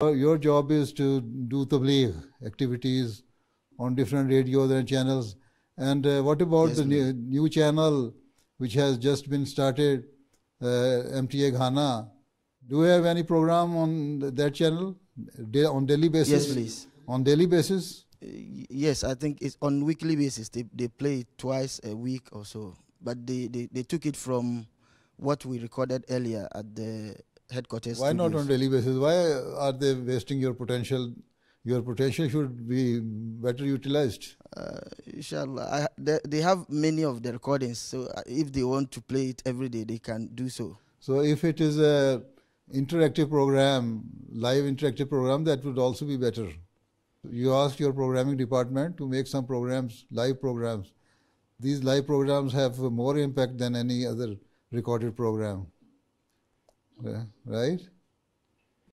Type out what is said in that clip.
Your job is to do tabligh activities on different radios and channels. And uh, what about yes, the new, new, channel which has just been started, uh, MTA Ghana? Do you have any program on that channel on daily basis? Yes, please. On daily basis? Uh, yes, I think it's on weekly basis. They, they play it twice a week or so. But they, they, they took it from what we recorded earlier at the headquarters. Why not use. on daily basis? Why are they wasting your potential? Your potential should be better utilized. Uh, inshallah, I, they, they have many of the recordings, so uh, if they want to play it every day, they can do so. So if it is a interactive program, live interactive program, that would also be better. You ask your programming department to make some programs, live programs. These live programs have more impact than any other recorded program right